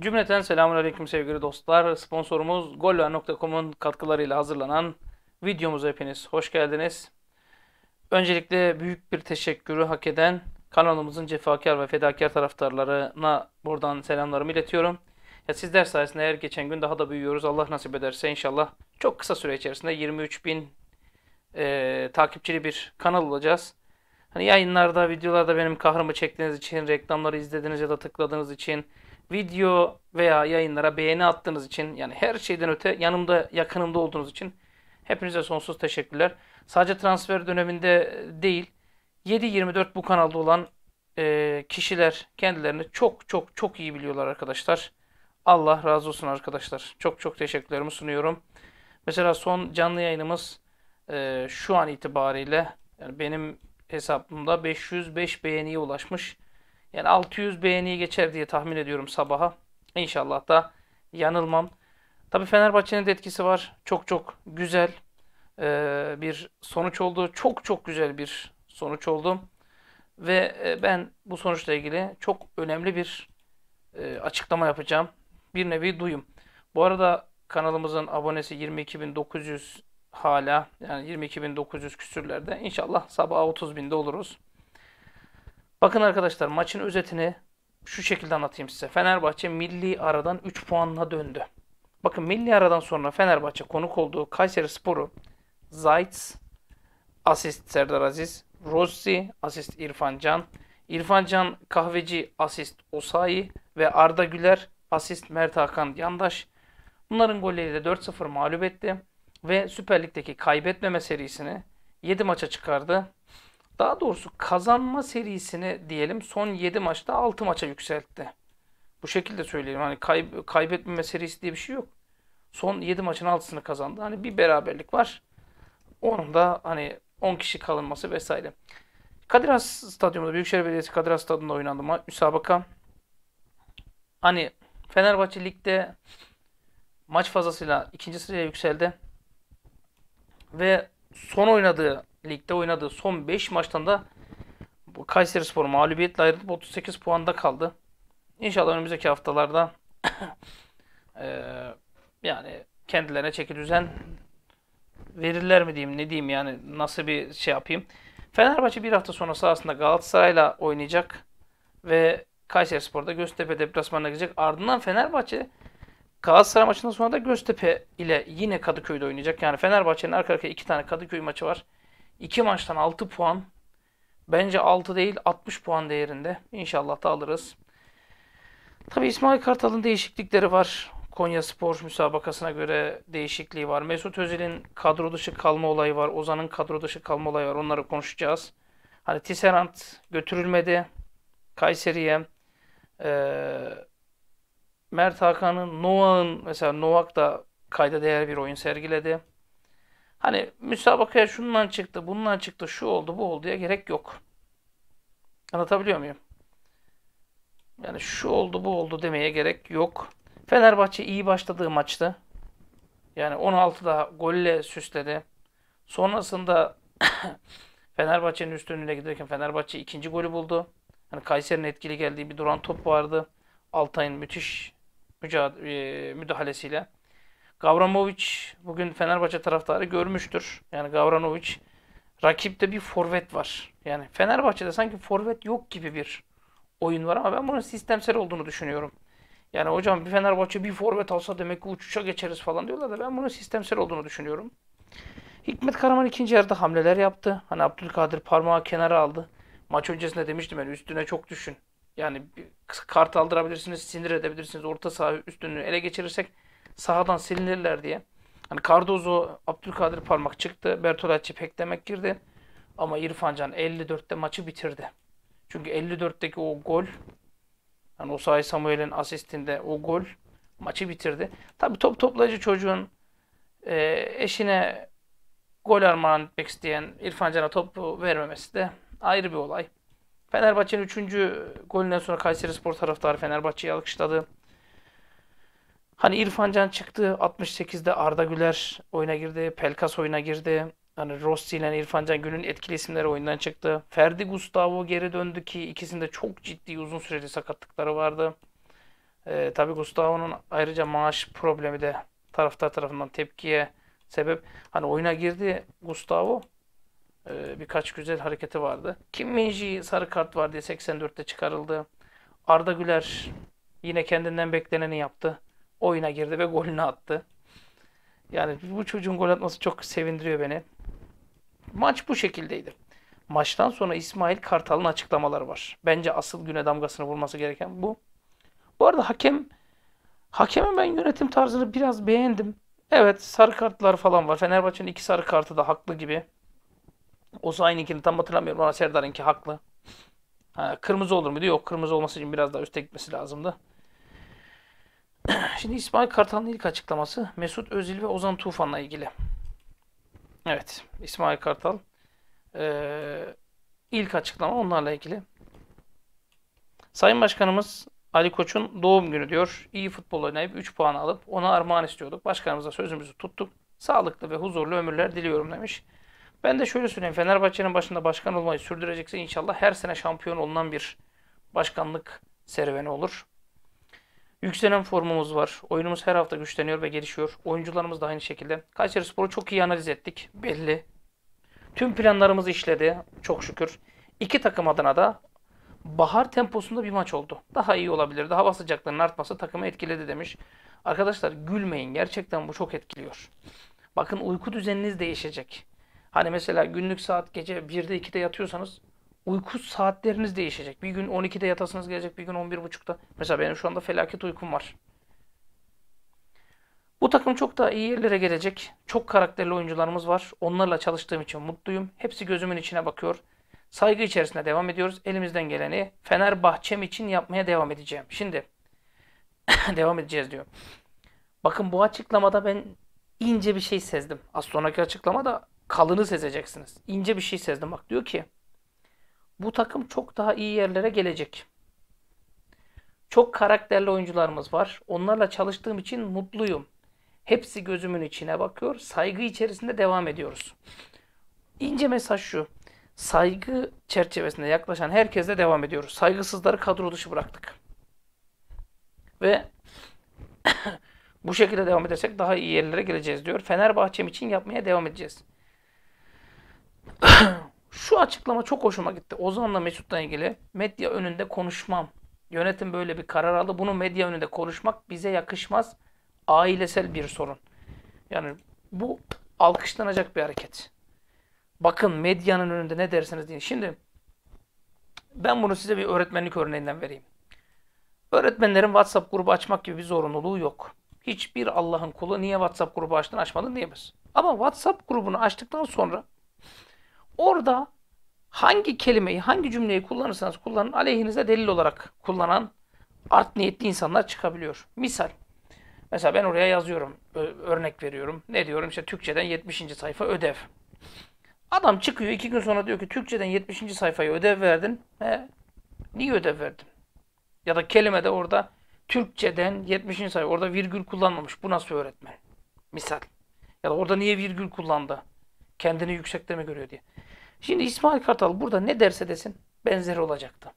Cümleten selamun aleyküm sevgili dostlar. Sponsorumuz goller.com'un katkılarıyla hazırlanan videomuza hepiniz hoş geldiniz. Öncelikle büyük bir teşekkürü hak eden kanalımızın cefakar ve fedakar taraftarlarına buradan selamlarımı iletiyorum. Ya sizler sayesinde her geçen gün daha da büyüyoruz. Allah nasip ederse inşallah çok kısa süre içerisinde 23 bin e, takipçili bir kanal olacağız. Hani yayınlarda, videolarda benim kahramı çektiğiniz için, reklamları izlediğiniz ya da tıkladığınız için video veya yayınlara beğeni attığınız için yani her şeyden öte yanımda yakınımda olduğunuz için hepinize sonsuz teşekkürler. Sadece transfer döneminde e, değil 7-24 bu kanalda olan e, kişiler kendilerini çok çok çok iyi biliyorlar arkadaşlar. Allah razı olsun arkadaşlar. Çok çok teşekkürlerimi sunuyorum. Mesela son canlı yayınımız e, şu an itibariyle yani benim hesabımda 505 beğeniye ulaşmış. Yani 600 beğeniyi geçer diye tahmin ediyorum sabaha. İnşallah da yanılmam. Tabii Fenerbahçe'nin de etkisi var. Çok çok güzel e, bir sonuç oldu. Çok çok güzel bir sonuç oldu. Ve e, ben bu sonuçla ilgili çok önemli bir e, açıklama yapacağım. Bir nevi duyum. Bu arada kanalımızın abonesi 22.900 hala yani 22.900 küsürlerde. İnşallah sabah 30.000'de oluruz. Bakın arkadaşlar maçın özetini şu şekilde anlatayım size. Fenerbahçe milli aradan 3 puanla döndü. Bakın milli aradan sonra Fenerbahçe konuk olduğu Kayseri Sporu Zayt's asist Serdar Aziz, Rossi asist İrfan Can, İrfan Can Kahveci asist Osayi ve Arda Güler asist Mert Hakan Yandaş. Bunların golleri de 4-0 mağlup etti ve Süper Lig'deki kaybetmeme serisini 7 maça çıkardı daha doğrusu kazanma serisini diyelim son 7 maçta 6 maça yükseltti. Bu şekilde söyleyelim. Hani kay, kaybetmeme serisi diye bir şey yok. Son 7 maçın 6'sını kazandı. Hani bir beraberlik var. Onun da hani 10 kişi kalınması vesaire. Kadir Has Stadyumunda Büyükşehir Belediyesi Kadir Has Stadyumunda oynandı ma- müsabaka. Hani Fenerbahçe Lig'de maç fazlasıyla ikinci sıraya yükseldi. Ve son oynadığı ligde oynadığı son 5 maçtan da bu Kayseri Spor mağlubiyetle ayrılıp 38 puanda kaldı. İnşallah önümüzdeki haftalarda e, yani kendilerine çeki düzen verirler mi diyeyim ne diyeyim yani nasıl bir şey yapayım. Fenerbahçe bir hafta sonra sahasında Galatasaray'la oynayacak ve Kayseri Spor'da Göztepe deplasmanına gidecek. Ardından Fenerbahçe Galatasaray maçından sonra da Göztepe ile yine Kadıköy'de oynayacak. Yani Fenerbahçe'nin arka arkaya iki tane Kadıköy maçı var. 2 maçtan 6 puan. Bence 6 değil 60 puan değerinde. İnşallah da alırız. Tabi İsmail Kartal'ın değişiklikleri var. Konya Spor müsabakasına göre değişikliği var. Mesut Özil'in kadro dışı kalma olayı var. Ozan'ın kadro dışı kalma olayı var. Onları konuşacağız. Hani Tisserant götürülmedi. Kayseri'ye. Ee, Mert Hakan'ın, Novak'ın mesela Novak da kayda değer bir oyun sergiledi. Hani müsabakaya şundan çıktı, bundan çıktı, şu oldu, bu oldu diye gerek yok. Anlatabiliyor muyum? Yani şu oldu, bu oldu demeye gerek yok. Fenerbahçe iyi başladığı maçtı. Yani 16'da golle süsledi. Sonrasında Fenerbahçe'nin üstünlüğüne giderken Fenerbahçe ikinci golü buldu. Yani Kayseri'nin etkili geldiği bir duran top vardı. Altay'ın müthiş mücadelesiyle e, Gavranovic bugün Fenerbahçe taraftarı görmüştür. Yani Gavranovic rakipte bir forvet var. Yani Fenerbahçe'de sanki forvet yok gibi bir oyun var ama ben bunun sistemsel olduğunu düşünüyorum. Yani hocam bir Fenerbahçe bir forvet alsa demek ki uçuşa geçeriz falan diyorlar da ben bunun sistemsel olduğunu düşünüyorum. Hikmet Karaman ikinci yarıda hamleler yaptı. Hani Abdülkadir parmağı kenara aldı. Maç öncesinde demiştim yani üstüne çok düşün. Yani kart aldırabilirsiniz, sinir edebilirsiniz. Orta saha üstünü ele geçirirsek sahadan silinirler diye. Hani Cardozo, Abdülkadir Parmak çıktı. Bertolacci pek demek girdi. Ama İrfan Can 54'te maçı bitirdi. Çünkü 54'teki o gol yani o sayı Samuel'in asistinde o gol maçı bitirdi. Tabii top toplayıcı çocuğun e, eşine gol armağan etmek isteyen İrfan Can'a topu vermemesi de ayrı bir olay. Fenerbahçe'nin 3. golünden sonra Kayseri Spor taraftarı Fenerbahçe'yi alkışladı. Hani İrfan Can çıktı 68'de Arda Güler oyuna girdi. Pelkas oyuna girdi. Hani Rossi ile İrfan Can günün etkili isimleri oyundan çıktı. Ferdi Gustavo geri döndü ki ikisinde çok ciddi uzun süreli sakatlıkları vardı. Ee, tabii Gustavo'nun ayrıca maaş problemi de taraftar tarafından tepkiye sebep. Hani oyuna girdi Gustavo. Ee, birkaç güzel hareketi vardı. Kim Minji sarı kart var diye 84'te çıkarıldı. Arda Güler yine kendinden bekleneni yaptı oyuna girdi ve golünü attı. Yani bu çocuğun gol atması çok sevindiriyor beni. Maç bu şekildeydi. Maçtan sonra İsmail Kartal'ın açıklamaları var. Bence asıl güne damgasını vurması gereken bu. Bu arada hakem hakemin ben yönetim tarzını biraz beğendim. Evet sarı kartlar falan var. Fenerbahçe'nin iki sarı kartı da haklı gibi. O Osayi'ninkini tam hatırlamıyorum ama Serdar'ınki haklı. Ha, kırmızı olur muydu? Yok kırmızı olması için biraz daha üste gitmesi lazımdı. Şimdi İsmail Kartal'ın ilk açıklaması Mesut Özil ve Ozan Tufan'la ilgili. Evet, İsmail Kartal ee, ilk açıklama onlarla ilgili. Sayın Başkanımız Ali Koç'un doğum günü diyor. İyi futbol oynayıp 3 puan alıp ona armağan istiyorduk. Başkanımıza sözümüzü tuttuk. Sağlıklı ve huzurlu ömürler diliyorum demiş. Ben de şöyle söyleyeyim. Fenerbahçe'nin başında başkan olmayı sürdürecekse inşallah her sene şampiyon olunan bir başkanlık serüveni olur. Yükselen formumuz var. Oyunumuz her hafta güçleniyor ve gelişiyor. Oyuncularımız da aynı şekilde. Kayseri Spor'u çok iyi analiz ettik. Belli. Tüm planlarımız işledi. Çok şükür. İki takım adına da bahar temposunda bir maç oldu. Daha iyi olabilir. Daha sıcaklığının artması takımı etkiledi demiş. Arkadaşlar gülmeyin. Gerçekten bu çok etkiliyor. Bakın uyku düzeniniz değişecek. Hani mesela günlük saat gece 1'de 2'de yatıyorsanız uyku saatleriniz değişecek. Bir gün 12'de yatasınız gelecek, bir gün 11.30'da. Mesela benim şu anda felaket uykum var. Bu takım çok daha iyi yerlere gelecek. Çok karakterli oyuncularımız var. Onlarla çalıştığım için mutluyum. Hepsi gözümün içine bakıyor. Saygı içerisinde devam ediyoruz. Elimizden geleni Fenerbahçem için yapmaya devam edeceğim. Şimdi devam edeceğiz diyor. Bakın bu açıklamada ben ince bir şey sezdim. Az sonraki açıklamada kalını sezeceksiniz. İnce bir şey sezdim. Bak diyor ki bu takım çok daha iyi yerlere gelecek. Çok karakterli oyuncularımız var. Onlarla çalıştığım için mutluyum. Hepsi gözümün içine bakıyor. Saygı içerisinde devam ediyoruz. İnce mesaj şu. Saygı çerçevesinde yaklaşan herkese devam ediyoruz. Saygısızları kadro dışı bıraktık. Ve bu şekilde devam edersek daha iyi yerlere geleceğiz diyor. Fenerbahçem için yapmaya devam edeceğiz. Şu açıklama çok hoşuma gitti. Ozan'la Mesut'la ilgili medya önünde konuşmam. Yönetim böyle bir karar aldı. Bunu medya önünde konuşmak bize yakışmaz. Ailesel bir sorun. Yani bu alkışlanacak bir hareket. Bakın medyanın önünde ne derseniz deyin. Şimdi ben bunu size bir öğretmenlik örneğinden vereyim. Öğretmenlerin WhatsApp grubu açmak gibi bir zorunluluğu yok. Hiçbir Allah'ın kulu niye WhatsApp grubu açtın açmadın diyemez. Ama WhatsApp grubunu açtıktan sonra Orada hangi kelimeyi, hangi cümleyi kullanırsanız kullanın aleyhinize delil olarak kullanan art niyetli insanlar çıkabiliyor. Misal. Mesela ben oraya yazıyorum. Örnek veriyorum. Ne diyorum? İşte Türkçeden 70. sayfa ödev. Adam çıkıyor iki gün sonra diyor ki Türkçeden 70. sayfayı ödev verdin. He, niye ödev verdin? Ya da kelime de orada Türkçeden 70. sayfa. Orada virgül kullanmamış. Bu nasıl öğretmen? Misal. Ya da orada niye virgül kullandı? Kendini yüksekte mi görüyor diye. Şimdi İsmail Kartal burada ne derse desin benzeri olacaktı.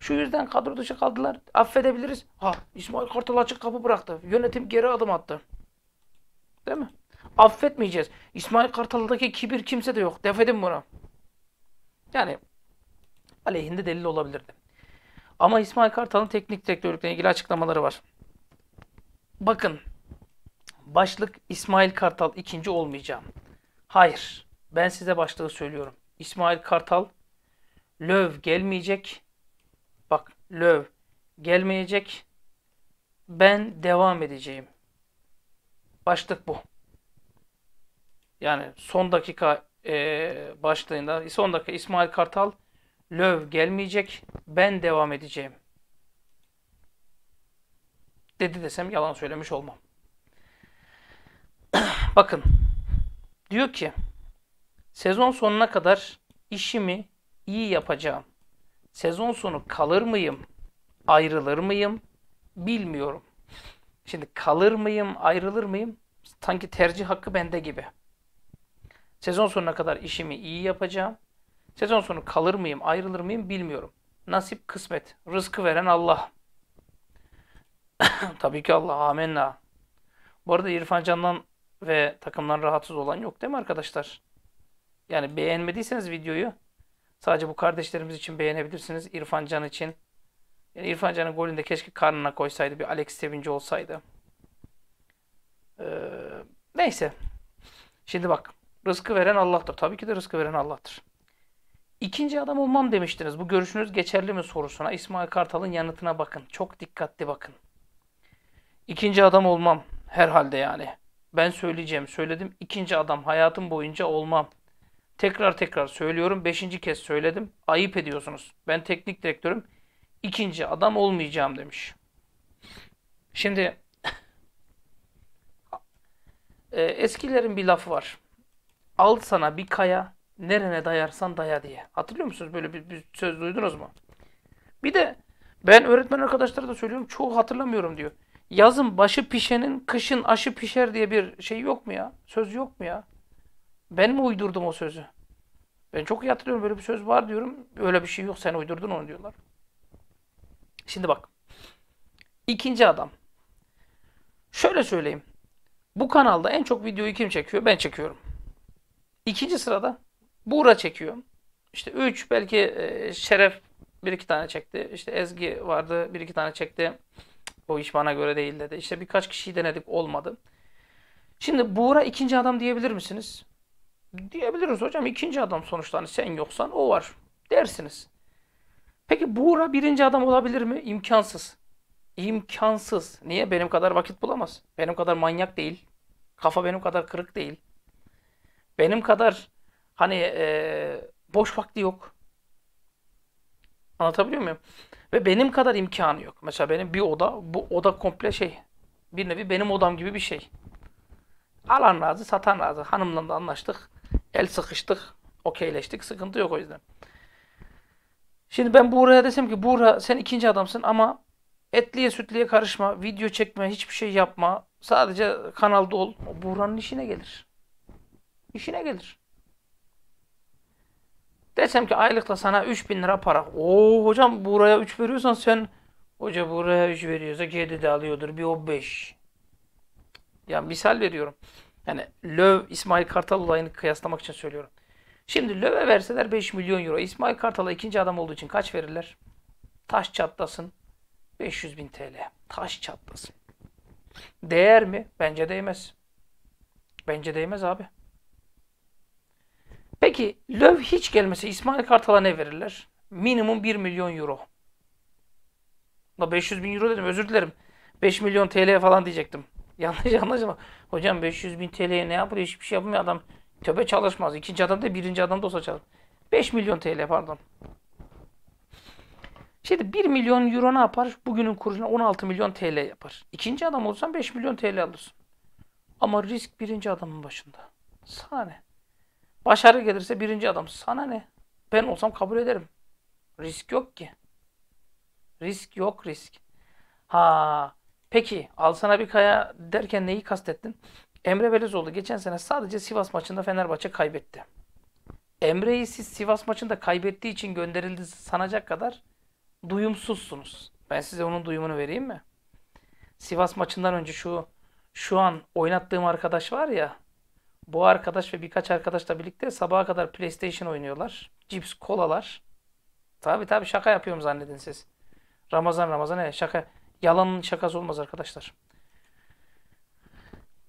Şu yüzden kadro dışı kaldılar. Affedebiliriz. Ha İsmail Kartal açık kapı bıraktı. Yönetim geri adım attı. Değil mi? Affetmeyeceğiz. İsmail Kartal'daki kibir kimse de yok. Defedim bunu. Yani aleyhinde delil olabilirdi. Ama İsmail Kartal'ın teknik direktörlükle ilgili açıklamaları var. Bakın. Başlık İsmail Kartal ikinci olmayacağım. Hayır. Ben size başlığı söylüyorum. İsmail Kartal. Löv gelmeyecek. Bak löv gelmeyecek. Ben devam edeceğim. Başlık bu. Yani son dakika e, başlığında son dakika İsmail Kartal löv gelmeyecek. Ben devam edeceğim. Dedi desem yalan söylemiş olmam. Bakın diyor ki Sezon sonuna kadar işimi iyi yapacağım. Sezon sonu kalır mıyım? Ayrılır mıyım? Bilmiyorum. Şimdi kalır mıyım, ayrılır mıyım? Sanki tercih hakkı bende gibi. Sezon sonuna kadar işimi iyi yapacağım. Sezon sonu kalır mıyım, ayrılır mıyım bilmiyorum. Nasip kısmet, rızkı veren Allah. Tabii ki Allah, amenna. Bu arada İrfan Can'dan ve takımdan rahatsız olan yok değil mi arkadaşlar? Yani beğenmediyseniz videoyu sadece bu kardeşlerimiz için beğenebilirsiniz. İrfan Can için. Yani İrfan Can'ın golünde keşke karnına koysaydı. Bir Alex Sevinci olsaydı. Ee, neyse. Şimdi bak. Rızkı veren Allah'tır. Tabii ki de rızkı veren Allah'tır. İkinci adam olmam demiştiniz. Bu görüşünüz geçerli mi sorusuna İsmail Kartal'ın yanıtına bakın. Çok dikkatli bakın. İkinci adam olmam herhalde yani. Ben söyleyeceğim, söyledim. İkinci adam hayatım boyunca olmam. Tekrar tekrar söylüyorum. Beşinci kez söyledim. Ayıp ediyorsunuz. Ben teknik direktörüm. İkinci adam olmayacağım demiş. Şimdi e, eskilerin bir lafı var. Al sana bir kaya, nerene dayarsan daya diye. Hatırlıyor musunuz? Böyle bir, bir söz duydunuz mu? Bir de ben öğretmen arkadaşlara da söylüyorum. Çoğu hatırlamıyorum diyor. Yazın başı pişenin, kışın aşı pişer diye bir şey yok mu ya? Söz yok mu ya? Ben mi uydurdum o sözü? Ben çok iyi hatırlıyorum böyle bir söz var diyorum. Öyle bir şey yok sen uydurdun onu diyorlar. Şimdi bak. İkinci adam. Şöyle söyleyeyim. Bu kanalda en çok videoyu kim çekiyor? Ben çekiyorum. İkinci sırada Buğra çekiyor. İşte üç belki e, Şeref bir iki tane çekti. İşte Ezgi vardı bir iki tane çekti. O iş bana göre değil dedi. İşte birkaç kişiyi denedik olmadı. Şimdi Buğra ikinci adam diyebilir misiniz? diyebiliriz hocam ikinci adam sonuçta hani sen yoksan o var dersiniz. Peki Buğra birinci adam olabilir mi? İmkansız. İmkansız. Niye? Benim kadar vakit bulamaz. Benim kadar manyak değil. Kafa benim kadar kırık değil. Benim kadar hani e, boş vakti yok. Anlatabiliyor muyum? Ve benim kadar imkanı yok. Mesela benim bir oda, bu oda komple şey. Bir nevi benim odam gibi bir şey. Alan razı, satan razı. Hanımla da anlaştık. El sıkıştık, okeyleştik. Sıkıntı yok o yüzden. Şimdi ben Buğra'ya desem ki Buğra sen ikinci adamsın ama etliye sütliye karışma, video çekme, hiçbir şey yapma. Sadece kanalda ol. O Buğra'nın işine gelir. İşine gelir. Desem ki aylıkta sana 3000 lira para. Oo hocam buraya 3 veriyorsan sen hoca buraya 3 veriyorsa kedi de alıyordur bir o 5. Ya misal veriyorum. Yani Löw İsmail Kartal olayını kıyaslamak için söylüyorum. Şimdi Löv'e verseler 5 milyon euro. İsmail Kartal'a ikinci adam olduğu için kaç verirler? Taş çatlasın. 500 bin TL. Taş çatlasın. Değer mi? Bence değmez. Bence değmez abi. Peki Löw hiç gelmese İsmail Kartal'a ne verirler? Minimum 1 milyon euro. Da 500 bin euro dedim özür dilerim. 5 milyon TL falan diyecektim. Yanlış anlaşılma. Hocam 500 bin TL'ye ne yapar? Hiçbir şey yapmıyor adam. Töbe çalışmaz. İkinci adam da birinci adam da olsa çalışmaz. 5 milyon TL pardon. Şimdi 1 milyon euro ne yapar? Bugünün kuruşuna 16 milyon TL yapar. İkinci adam olsan 5 milyon TL alırsın. Ama risk birinci adamın başında. Sana ne? Başarı gelirse birinci adam. Sana ne? Ben olsam kabul ederim. Risk yok ki. Risk yok risk. Ha Peki alsana bir kaya derken neyi kastettin? Emre Belezoğlu geçen sene sadece Sivas maçında Fenerbahçe kaybetti. Emre'yi siz Sivas maçında kaybettiği için gönderildi sanacak kadar duyumsuzsunuz. Ben size onun duyumunu vereyim mi? Sivas maçından önce şu şu an oynattığım arkadaş var ya bu arkadaş ve birkaç arkadaşla birlikte sabaha kadar PlayStation oynuyorlar. Cips, kolalar. Tabi tabi şaka yapıyorum zannedin siz. Ramazan Ramazan evet şaka. Yalanın şakası olmaz arkadaşlar.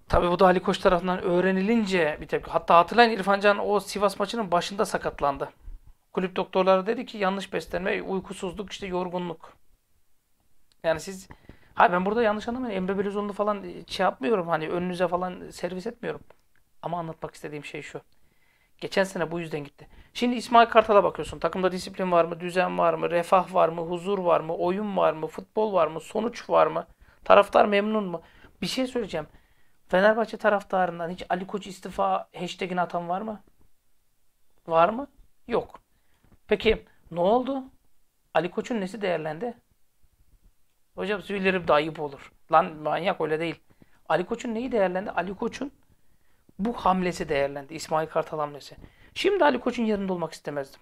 Tabi bu da Ali Koç tarafından öğrenilince bir tepki. Hatta hatırlayın İrfan Can o Sivas maçının başında sakatlandı. Kulüp doktorları dedi ki yanlış beslenme, uykusuzluk, işte yorgunluk. Yani siz hayır ben burada yanlış anlamayın. Emre Belözoğlu'nu falan e, şey yapmıyorum. Hani önünüze falan servis etmiyorum. Ama anlatmak istediğim şey şu. Geçen sene bu yüzden gitti. Şimdi İsmail Kartal'a bakıyorsun. Takımda disiplin var mı, düzen var mı, refah var mı, huzur var mı, oyun var mı, futbol var mı, sonuç var mı, taraftar memnun mu? Bir şey söyleyeceğim. Fenerbahçe taraftarından hiç Ali Koç istifa hashtagini atan var mı? Var mı? Yok. Peki ne oldu? Ali Koç'un nesi değerlendi? Hocam söylerim de ayıp olur. Lan manyak öyle değil. Ali Koç'un neyi değerlendi? Ali Koç'un bu hamlesi değerlendi. İsmail Kartal hamlesi. Şimdi Ali Koç'un yerinde olmak istemezdim.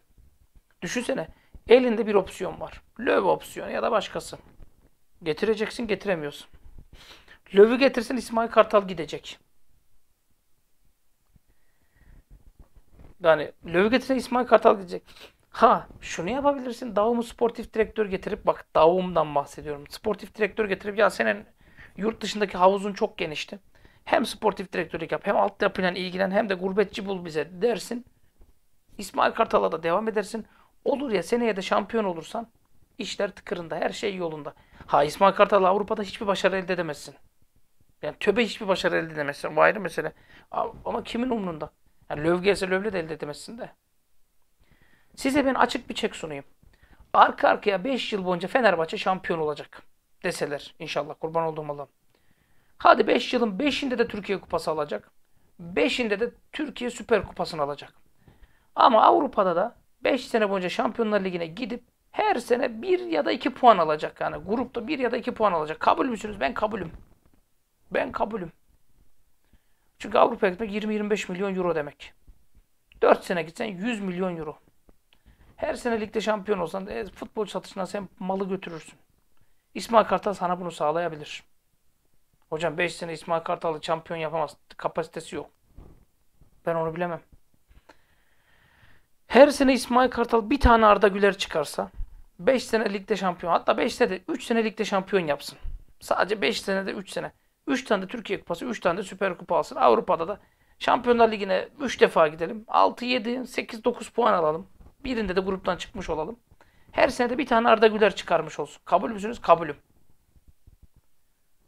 Düşünsene. Elinde bir opsiyon var. löv opsiyonu ya da başkası. Getireceksin getiremiyorsun. Lövü getirsin İsmail Kartal gidecek. Yani lövü getirse İsmail Kartal gidecek. Ha şunu yapabilirsin. Davum'u sportif direktör getirip bak Davum'dan bahsediyorum. Sportif direktör getirip ya senin yurt dışındaki havuzun çok genişti. Hem sportif direktörlük yap, hem altyapıyla ilgilen, hem de gurbetçi bul bize dersin. İsmail Kartal'a da devam edersin. Olur ya seneye de şampiyon olursan işler tıkırında, her şey yolunda. Ha İsmail Kartal Avrupa'da hiçbir başarı elde edemezsin. Yani töbe hiçbir başarı elde edemezsin. Bu ayrı mesele. Ama kimin umrunda? Yani lövgeyse lövle de elde edemezsin de. Size ben açık bir çek sunayım. Arka arkaya 5 yıl boyunca Fenerbahçe şampiyon olacak deseler inşallah kurban olduğum Allah'ım. Hadi 5 beş yılın 5'inde de Türkiye Kupası alacak. 5'inde de Türkiye Süper Kupası'nı alacak. Ama Avrupa'da da 5 sene boyunca Şampiyonlar Ligi'ne gidip her sene 1 ya da 2 puan alacak. Yani grupta 1 ya da 2 puan alacak. Kabul müsünüz? Ben kabulüm. Ben kabulüm. Çünkü Avrupa'ya gitmek 20-25 milyon euro demek. 4 sene gitsen 100 milyon euro. Her sene ligde şampiyon olsan e, futbol satışına sen malı götürürsün. İsmail Kartal sana bunu sağlayabilir. Hocam 5 sene İsmail Kartal'ı şampiyon yapamaz. Kapasitesi yok. Ben onu bilemem. Her sene İsmail Kartal bir tane Arda Güler çıkarsa 5 sene ligde şampiyon. Hatta 5 sene de 3 sene ligde şampiyon yapsın. Sadece 5 de 3 sene. 3 tane de Türkiye Kupası, 3 tane de Süper Kupa alsın. Avrupa'da da Şampiyonlar Ligi'ne 3 defa gidelim. 6, 7, 8, 9 puan alalım. Birinde de gruptan çıkmış olalım. Her sene de bir tane Arda Güler çıkarmış olsun. Kabul müsünüz? Kabulüm.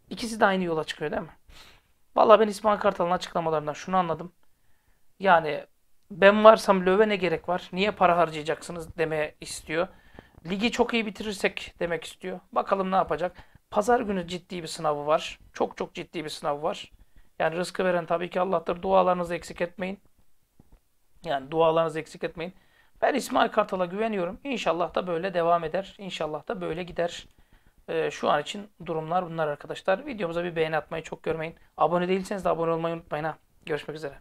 İkisi de aynı yola çıkıyor değil mi? Vallahi ben İsmail Kartal'ın açıklamalarından şunu anladım. Yani ben varsam löve ne gerek var? Niye para harcayacaksınız deme istiyor. Ligi çok iyi bitirirsek demek istiyor. Bakalım ne yapacak. Pazar günü ciddi bir sınavı var. Çok çok ciddi bir sınav var. Yani rızkı veren tabii ki Allah'tır. Dualarınızı eksik etmeyin. Yani dualarınızı eksik etmeyin. Ben İsmail Kartal'a güveniyorum. İnşallah da böyle devam eder. İnşallah da böyle gider. E, şu an için durumlar bunlar arkadaşlar. Videomuza bir beğeni atmayı çok görmeyin. Abone değilseniz de abone olmayı unutmayın ha. Görüşmek üzere.